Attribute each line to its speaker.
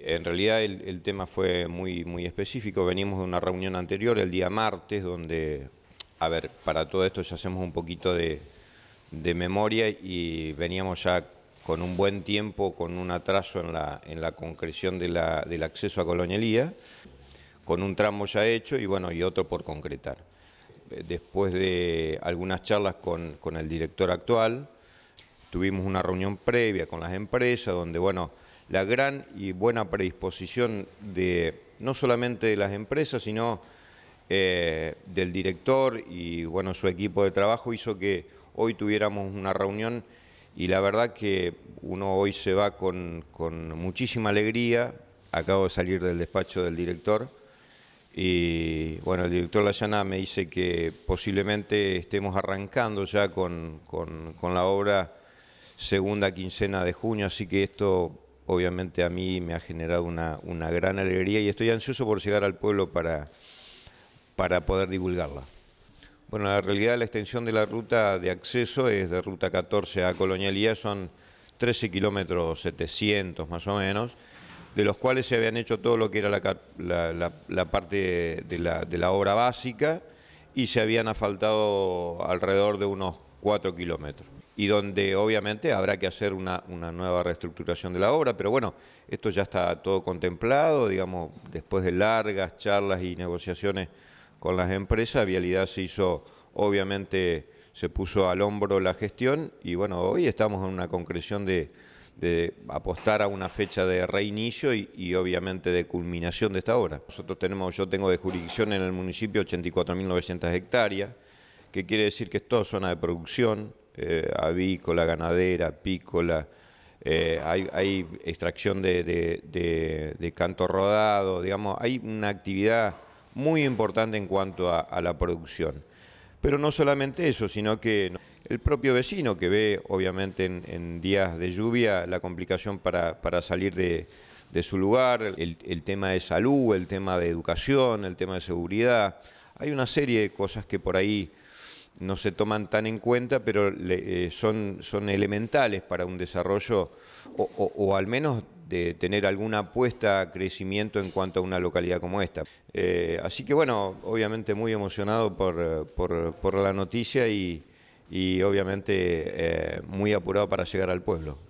Speaker 1: En realidad el, tema fue muy, muy específico. Venimos de una reunión anterior el día martes donde, a ver, para todo esto ya hacemos un poquito de, memoria y veníamos ya con un buen tiempo, con un atraso en la, en la concreción del acceso a Colonialía, con un tramo ya hecho y bueno, y otro por concretar. Después de algunas charlas con el director actual, tuvimos una reunión previa con las empresas donde, bueno, la gran y buena predisposición de no solamente de las empresas, sino eh, del director y bueno, su equipo de trabajo hizo que hoy tuviéramos una reunión y la verdad que uno hoy se va con, muchísima alegría. Acabo de salir del despacho del director y bueno, el director Layana me dice que posiblemente estemos arrancando ya con, con la obra segunda quincena de junio, así que esto obviamente a mí me ha generado una, una gran alegría y estoy ansioso por llegar al pueblo para, para poder divulgarla. Bueno, la realidad de la extensión de la ruta de acceso es de ruta 14 a Colonialía, son 13 kilómetros 700 más o menos, de los cuales se habían hecho todo lo que era la, parte de, de la, obra básica y se habían asfaltado alrededor de unos 4 kilómetros. Y donde obviamente habrá que hacer una, nueva reestructuración de la obra, pero bueno, esto ya está todo contemplado, digamos, después de largas charlas y negociaciones con las empresas, Vialidad se hizo, obviamente, se puso al hombro la gestión y bueno, hoy estamos en una concreción de, apostar a una fecha de reinicio y, y, obviamente de culminación de esta obra. Nosotros tenemos, yo tengo de jurisdicción en el municipio 84.900 hectáreas, que quiere decir que es toda zona de producción, eh, avícola, ganadera, pícola, eh, hay, extracción de, canto rodado, digamos, hay una actividad muy importante en cuanto a, la producción. Pero no solamente eso, sino que el propio vecino que ve, obviamente, en, días de lluvia la complicación para, salir de, su lugar, el, tema de salud, el tema de educación, el tema de seguridad. Hay una serie de cosas que por ahí no se toman tan en cuenta, pero eh, son, son elementales para un desarrollo o, al menos de tener alguna apuesta a crecimiento en cuanto a una localidad como esta. Eh, así que bueno, obviamente muy emocionado por, por, la noticia y, obviamente eh, muy apurado para llegar al pueblo.